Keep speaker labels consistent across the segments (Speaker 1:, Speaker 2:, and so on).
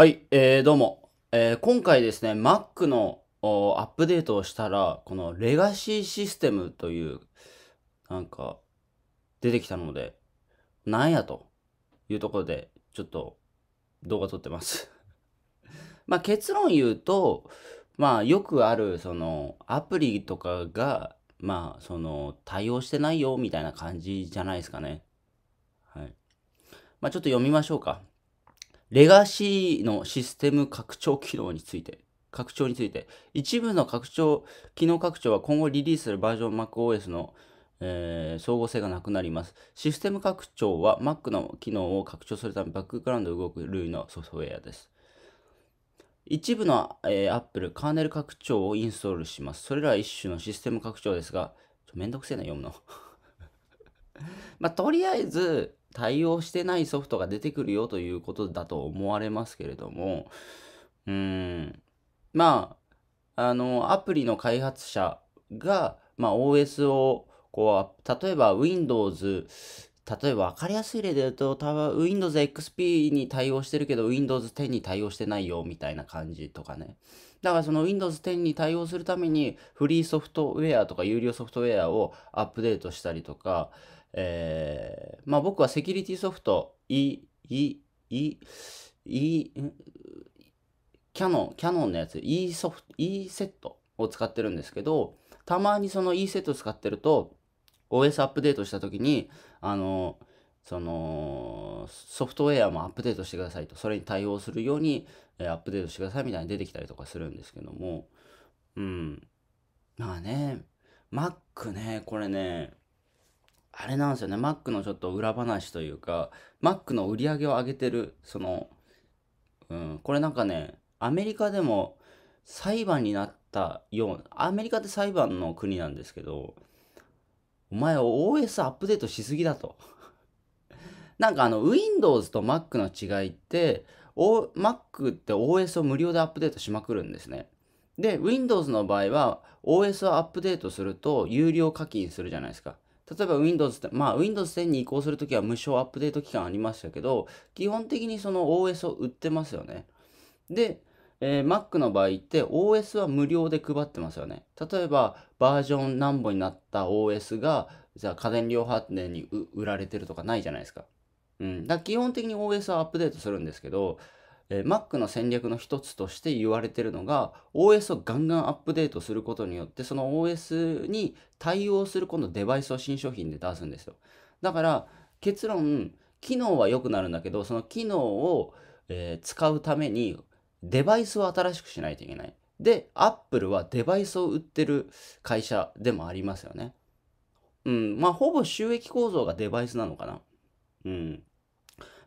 Speaker 1: はい、えー、どうも、えー、今回ですね、Mac のアップデートをしたら、このレガシーシステムという、なんか、出てきたので、なんやというところで、ちょっと動画撮ってます まあ結論言うと、まあよくある、その、アプリとかが、まあその、対応してないよみたいな感じじゃないですかね。はい。まあちょっと読みましょうか。レガシーのシステム拡張機能について、拡張について、一部の拡張、機能拡張は今後リリースするバージョン MacOS の、えー、総合性がなくなります。システム拡張は Mac の機能を拡張するためバックグラウンド動く類のソフトウェアです。一部の、えー、Apple カーネル拡張をインストールします。それらは一種のシステム拡張ですが、ちょめんどくせえな、読むの。まあ、とりあえず、対応してないソフトが出てくるよということだと思われますけれども、うん、まあ、あの、アプリの開発者が、まあ、OS を、こう、例えば Windows 例えば分かりやすい例で言うと、多分 Windows XP に対応してるけど Windows 10に対応してないよみたいな感じとかね。だからその Windows 10に対応するためにフリーソフトウェアとか有料ソフトウェアをアップデートしたりとか、えー、まあ僕はセキュリティソフト、E、E、E、E、キャノン、キャノンのやつ、E ソフト、E セットを使ってるんですけど、たまにその E セット使ってると、OS アップデートした時に、あの、そのソフトウェアもアップデートしてくださいとそれに対応するように、えー、アップデートしてくださいみたいに出てきたりとかするんですけどもうんまあね Mac ねこれねあれなんですよね、Mac のちょっと裏話というか、Mac の売り上げを上げてる、その、うん、これなんかね、アメリカでも裁判になったような、アメリカって裁判の国なんですけど、お前 OS アップデートしすぎだと。なんかあの、Windows と Mac の違いって、o、Mac って OS を無料でアップデートしまくるんですね。で、Windows の場合は OS をアップデートすると有料課金するじゃないですか。例えば Windows って、まあ Windows 10に移行するときは無償アップデート期間ありましたけど、基本的にその OS を売ってますよね。で、えー、Mac の場合って OS は無料で配ってますよね。例えばバージョン何本になった OS が、じゃあ家電量販店に売られてるとかないじゃないですか。うん。だ基本的に OS はアップデートするんですけど、えー、Mac の戦略の一つとして言われてるのが OS をガンガンアップデートすることによってその OS に対応する今度デバイスを新商品で出すんですよだから結論機能は良くなるんだけどその機能を、えー、使うためにデバイスを新しくしないといけないで Apple はデバイスを売ってる会社でもありますよねうんまあほぼ収益構造がデバイスなのかなうん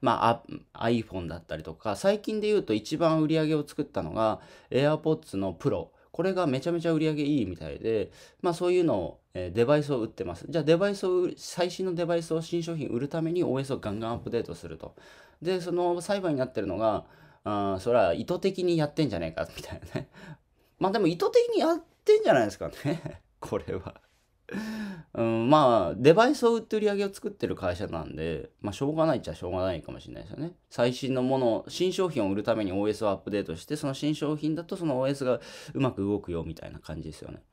Speaker 1: まあ、iPhone だったりとか、最近で言うと一番売り上げを作ったのが AirPods の Pro。これがめちゃめちゃ売り上げいいみたいで、まあそういうのを、えデバイスを売ってます。じゃあデバイスを、最新のデバイスを新商品売るために OS をガンガンアップデートすると。で、その裁判になってるのが、あそれは意図的にやってんじゃねえか、みたいなね。まあでも意図的にやってんじゃないですかね。これはうん、まあ、デバイスを売って売り上げを作ってる会社なんで、まあ、しょうがないっちゃしょうがないかもしれないですよね。最新のもの、新商品を売るために OS をアップデートして、その新商品だとその OS がうまく動くよみたいな感じですよね。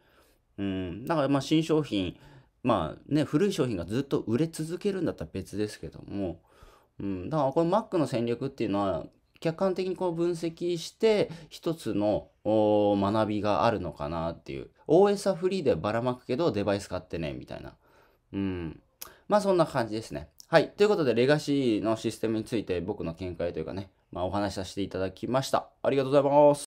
Speaker 1: うん、だからまあ新商品、まあね、古い商品がずっと売れ続けるんだったら別ですけども、うん、だからこの Mac の戦略っていうのは、客観的にこう分析して一つの学びがあるのかなっていう OS はフリーでばらまくけどデバイス買ってねみたいなうんまあそんな感じですねはいということでレガシーのシステムについて僕の見解というかね、まあ、お話しさせていただきましたありがとうございます